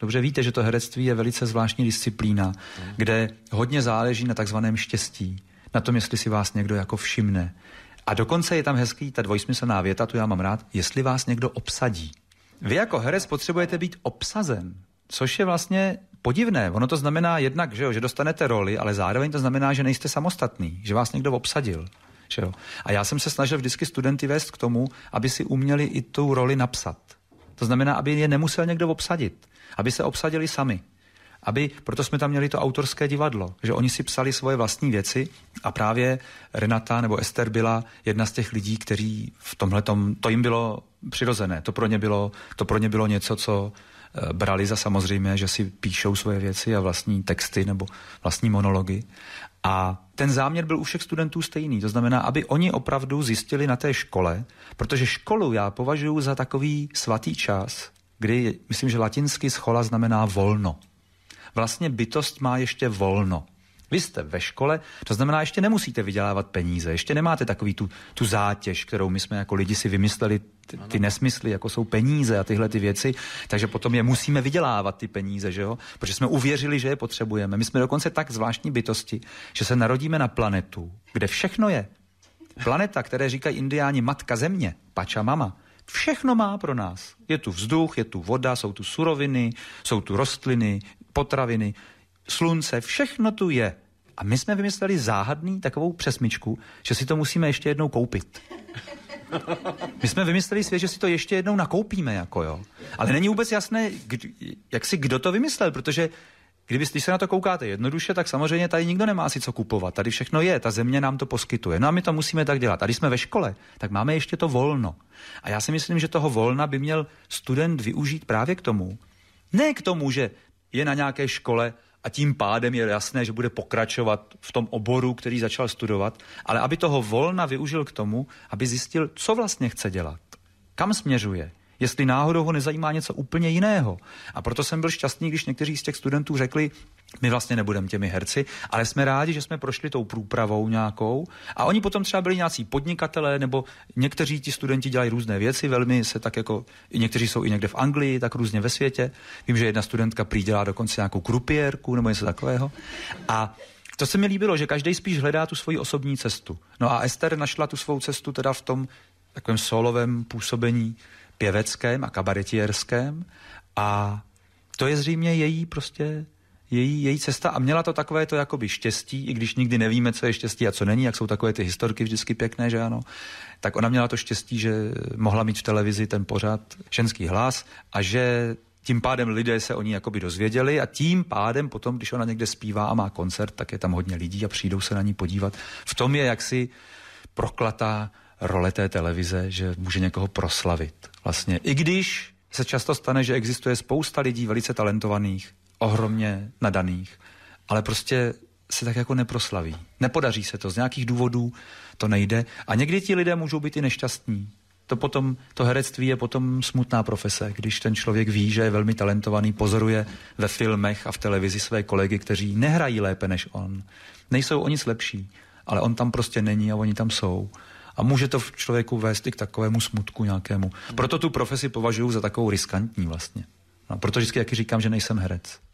Dobře víte, že to herectví je velice zvláštní disciplína, kde hodně záleží na takzvaném štěstí, na tom, jestli si vás někdo jako všimne. A dokonce je tam hezký ta dvojsmyslná věta, tu já mám rád, jestli vás někdo obsadí. Vy jako herec potřebujete být obsazen, což je vlastně podivné. Ono to znamená jednak, že, jo, že dostanete roli, ale zároveň to znamená, že nejste samostatný, že vás někdo obsadil. Že jo. A já jsem se snažil vždycky studenty vést k tomu, aby si uměli i tu roli napsat to znamená, aby je nemusel někdo obsadit, aby se obsadili sami. Aby, proto jsme tam měli to autorské divadlo, že oni si psali svoje vlastní věci a právě Renata nebo Ester byla jedna z těch lidí, kteří v tomhle to jim bylo přirozené, to pro ně bylo, to pro ně bylo něco, co eh, brali za samozřejmé, že si píšou svoje věci a vlastní texty nebo vlastní monology. A ten záměr byl u všech studentů stejný. To znamená, aby oni opravdu zjistili na té škole, protože školu já považuji za takový svatý čas, kdy, myslím, že latinsky schola znamená volno. Vlastně bytost má ještě volno. Vy jste ve škole, to znamená, ještě nemusíte vydělávat peníze, ještě nemáte takový tu, tu zátěž, kterou my jsme jako lidi si vymysleli, ty, ty nesmysly, jako jsou peníze a tyhle ty věci, takže potom je musíme vydělávat ty peníze, že jo? Protože jsme uvěřili, že je potřebujeme. My jsme dokonce tak zvláštní bytosti, že se narodíme na planetu, kde všechno je. Planeta, které říkají indiáni matka země, pača mama, všechno má pro nás. Je tu vzduch, je tu voda, jsou tu suroviny, jsou tu rostliny, potraviny, slunce, všechno tu je. A my jsme vymysleli záhadný takovou přesmičku, že si to musíme ještě jednou koupit. My jsme vymysleli svět, že si to ještě jednou nakoupíme, jako jo. Ale není vůbec jasné, kdy, jak si kdo to vymyslel, protože kdyby, když se na to koukáte jednoduše, tak samozřejmě tady nikdo nemá si co kupovat. Tady všechno je, ta země nám to poskytuje. No a my to musíme tak dělat. A když jsme ve škole, tak máme ještě to volno. A já si myslím, že toho volna by měl student využít právě k tomu. Ne k tomu, že je na nějaké škole a tím pádem je jasné, že bude pokračovat v tom oboru, který začal studovat, ale aby toho volna využil k tomu, aby zjistil, co vlastně chce dělat, kam směřuje, jestli náhodou ho nezajímá něco úplně jiného. A proto jsem byl šťastný, když někteří z těch studentů řekli, my vlastně nebudeme těmi herci, ale jsme rádi, že jsme prošli tou průpravou nějakou. A oni potom třeba byli nějací podnikatelé, nebo někteří ti studenti dělají různé věci, velmi se tak jako, někteří jsou i někde v Anglii, tak různě ve světě. Vím, že jedna studentka prý dělá dokonce nějakou krupiérku nebo něco takového. A to se mi líbilo, že každý spíš hledá tu svoji osobní cestu. No a Esther našla tu svou cestu teda v tom takovém solovém působení pěveckém a kabaretierském a to je zřejmě její prostě její, její cesta a měla to takové to jakoby štěstí, i když nikdy nevíme, co je štěstí a co není, jak jsou takové ty historky vždycky pěkné, že ano, tak ona měla to štěstí, že mohla mít v televizi ten pořád ženský hlas a že tím pádem lidé se o ní jakoby dozvěděli a tím pádem potom, když ona někde zpívá a má koncert, tak je tam hodně lidí a přijdou se na ní podívat. V tom je jaksi proklatá role té televize, že může někoho proslavit vlastně. I když se často stane, že existuje spousta lidí velice talentovaných, ohromně nadaných, ale prostě se tak jako neproslaví. Nepodaří se to, z nějakých důvodů to nejde. A někdy ti lidé můžou být i nešťastní. To potom, to herectví je potom smutná profese, když ten člověk ví, že je velmi talentovaný, pozoruje ve filmech a v televizi své kolegy, kteří nehrají lépe než on. Nejsou o nic lepší, ale on tam prostě není a oni tam jsou. A může to v člověku vést i k takovému smutku nějakému. Proto tu profesi považuji za takovou riskantní vlastně. No, proto vždycky říkám, že nejsem herec.